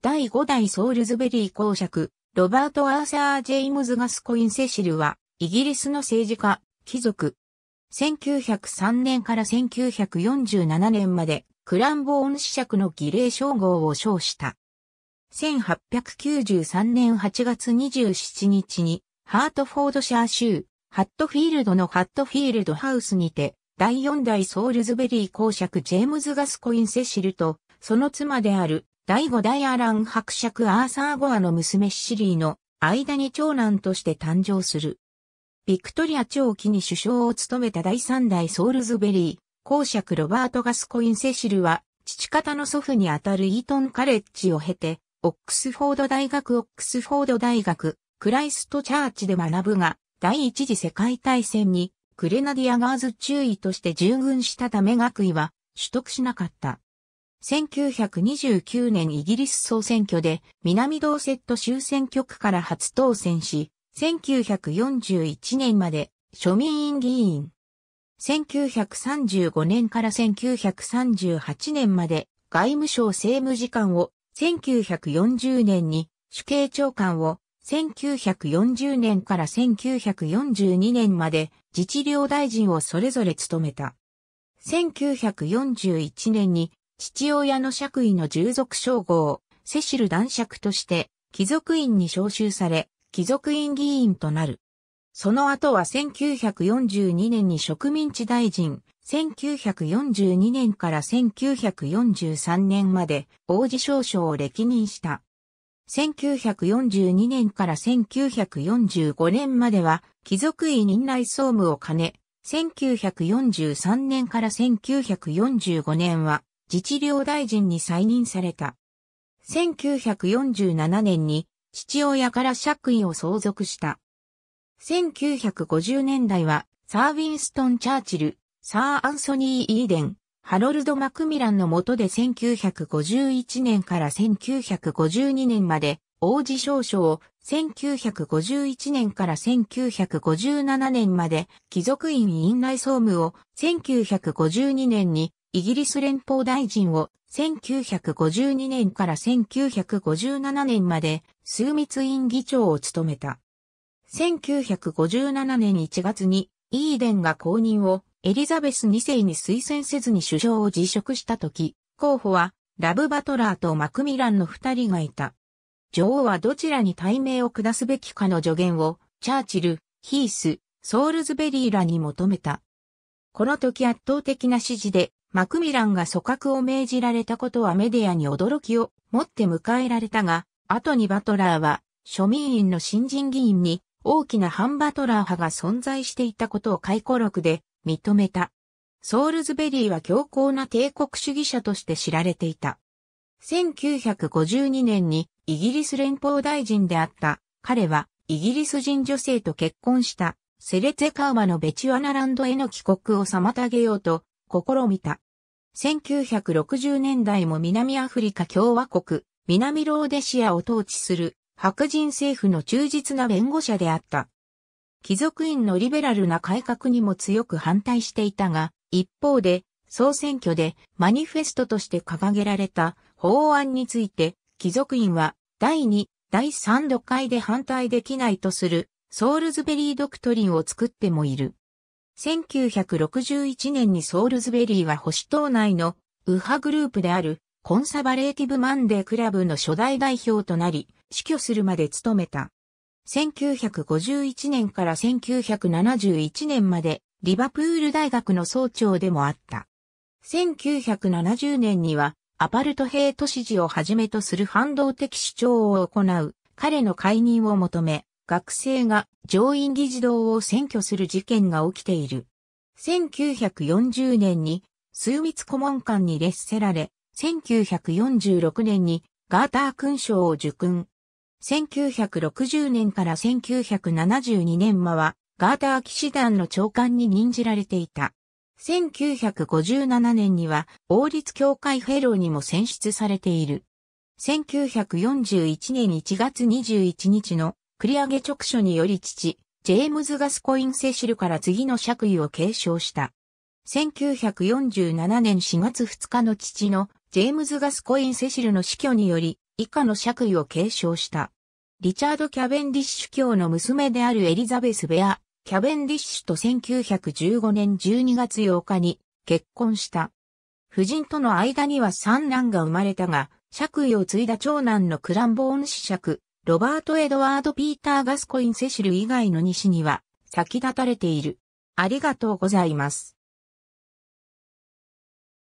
第5代ソールズベリー公爵、ロバート・アーサー・ジェイムズ・ガスコイン・セシルは、イギリスの政治家、貴族。1903年から1947年まで、クランボーン子爵の儀礼称号を称した。1893年8月27日に、ハートフォードシャー州、ハットフィールドのハットフィールドハウスにて、第4代ソールズベリー公爵ジェームズ・ガスコイン・セシルと、その妻である第五代アラン伯爵アーサー・ゴアの娘シリーの間に長男として誕生する。ビクトリア長期に首相を務めた第三代ソールズベリー、公爵ロバート・ガスコイン・セシルは、父方の祖父にあたるイートン・カレッジを経て、オックスフォード大学オックスフォード大学、クライストチャーチで学ぶが、第一次世界大戦に、グレナディアガーズ中尉として従軍したため学位は取得しなかった。1929年イギリス総選挙で南ドーセット州選挙区から初当選し、1941年まで庶民院議員。1935年から1938年まで外務省政務次官を、1940年に主計長官を、1940年から1942年まで自治領大臣をそれぞれ務めた。1941年に父親の爵位の従属称号、セシル男爵として、貴族院に召集され、貴族院議員となる。その後は1942年に植民地大臣、1942年から1943年まで王子少将を歴任した。1942年から1945年までは貴族院院内総務を兼ね、1943年から1945年は自治領大臣に再任された。1947年に父親から爵位を相続した。1950年代はサー・ウィンストン・チャーチル、サー・アンソニー・イーデン、ハロルド・マクミランの下で1951年から1952年まで王子少将を1951年から1957年まで貴族院院内総務を1952年にイギリス連邦大臣を1952年から1957年まで枢密院議長を務めた。1957年1月にイーデンが公認をエリザベス2世に推薦せずに首相を辞職した時、候補はラブ・バトラーとマクミランの二人がいた。女王はどちらに対名を下すべきかの助言をチャーチル、ヒース、ソールズベリーらに求めた。この時圧倒的な支持でマクミランが組閣を命じられたことはメディアに驚きを持って迎えられたが、後にバトラーは庶民院の新人議員に大きな反バトラー派が存在していたことを回顧録で認めた。ソールズベリーは強硬な帝国主義者として知られていた。1952年にイギリス連邦大臣であった彼はイギリス人女性と結婚したセレツェカーマのベチュアナランドへの帰国を妨げようと試みた。1960年代も南アフリカ共和国、南ローデシアを統治する白人政府の忠実な弁護者であった。貴族院のリベラルな改革にも強く反対していたが、一方で、総選挙でマニフェストとして掲げられた法案について、貴族院は第2、第3度会で反対できないとするソールズベリードクトリンを作ってもいる。1961年にソールズベリーは保守党内の右派グループであるコンサバレーティブマンデークラブの初代代表となり、死去するまで務めた。1951年から1971年までリバプール大学の総長でもあった。1970年にはアパルトヘイト支持をはじめとする反動的主張を行う彼の解任を求め、学生が上院議事堂を占拠する事件が起きている。1940年に枢密顧問官に列せられ、1946年にガーター勲章を受勲。1960年から1972年間はガーター騎士団の長官に任じられていた。1957年には王立協会フェローにも選出されている。1941年1月21日の繰り上げ直書により父、ジェームズ・ガスコイン・セシルから次の爵位を継承した。1947年4月2日の父のジェームズ・ガスコイン・セシルの死去により、以下の爵位を継承した。リチャード・キャベンディッシュ教の娘であるエリザベス・ベア、キャベンディッシュと1915年12月8日に結婚した。夫人との間には三男が生まれたが、爵位を継いだ長男のクランボーン子爵、ロバート・エドワード・ピーター・ガスコイン・セシル以外の西には先立たれている。ありがとうございます。